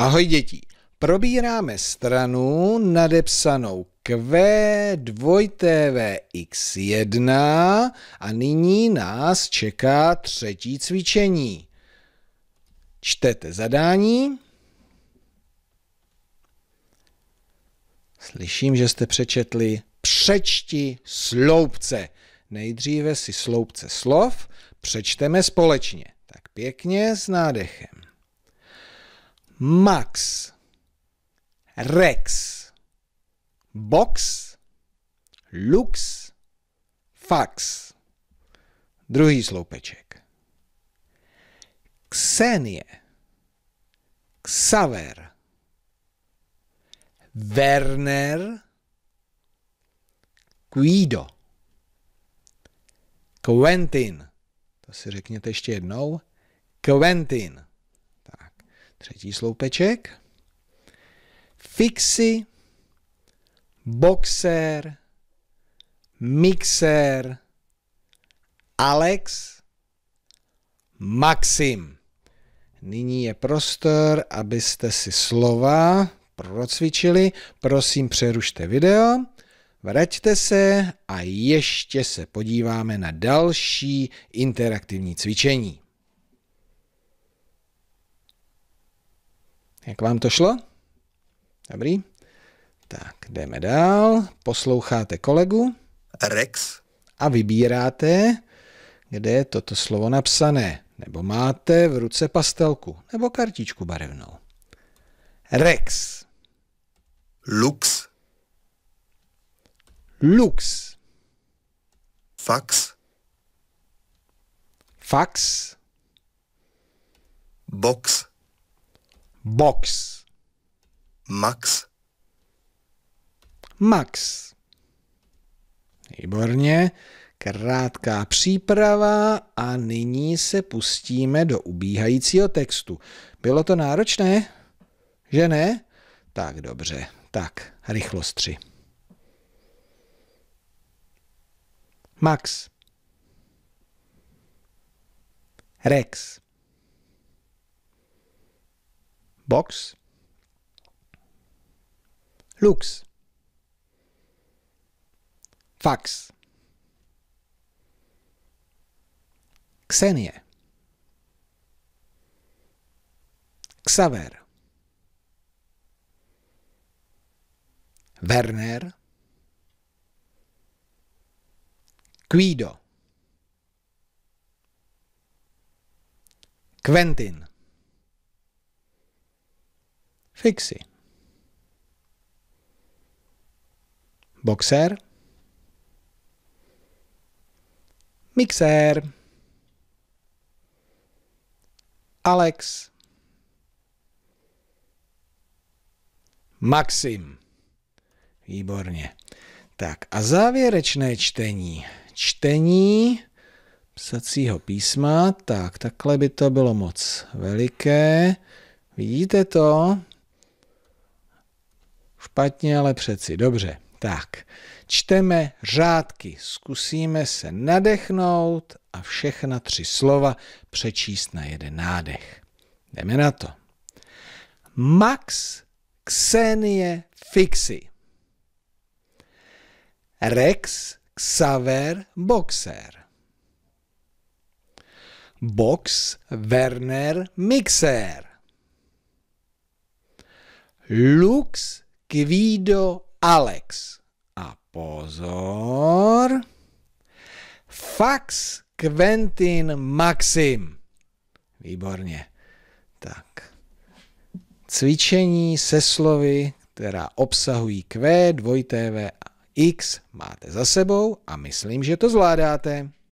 Ahoj děti, probíráme stranu nadepsanou Q2TVX1 a nyní nás čeká třetí cvičení. Čtete zadání. Slyším, že jste přečetli přečti sloupce. Nejdříve si sloupce slov přečteme společně. Tak pěkně s nádechem. Max, Rex, Box, Lux, Fax. Druhý sloupeček. Xenie, Xaver, Werner, Guido, Quentin, to si řekněte ještě jednou, Quentin. Třetí sloupeček. Fixy, boxer, mixer, Alex, Maxim. Nyní je prostor, abyste si slova procvičili. Prosím, přerušte video, vraťte se a ještě se podíváme na další interaktivní cvičení. Jak vám to šlo? Dobrý. Tak, jdeme dál. Posloucháte kolegu. Rex. A vybíráte, kde je toto slovo napsané. Nebo máte v ruce pastelku, nebo kartičku barevnou. Rex. Lux. Lux. Fax. Fax. Box. Box. Max. Max. Výborně. Krátká příprava a nyní se pustíme do ubíhajícího textu. Bylo to náročné? Že ne? Tak dobře. Tak, rychlost tři. Max. Rex. Box, Lux, Fax, Xenie, Xaver, Werner, Guido, Quentin, Fixy. Boxer. mixer, Alex. Maxim. Výborně. Tak a závěrečné čtení. Čtení psacího písma. Tak, takhle by to bylo moc veliké. Vidíte to? Špatně, ale přeci. Dobře. Tak, čteme řádky, zkusíme se nadechnout a všechna tři slova přečíst na jeden nádech. Jdeme na to. Max Xenie Fixi Rex Xaver Boxer Box Werner Mixer Lux Kvído Alex. A pozor, fax Quentin Maxim. Výborně. Tak. Cvičení se slovy, která obsahují Q, dvojité V a X máte za sebou a myslím, že to zvládáte.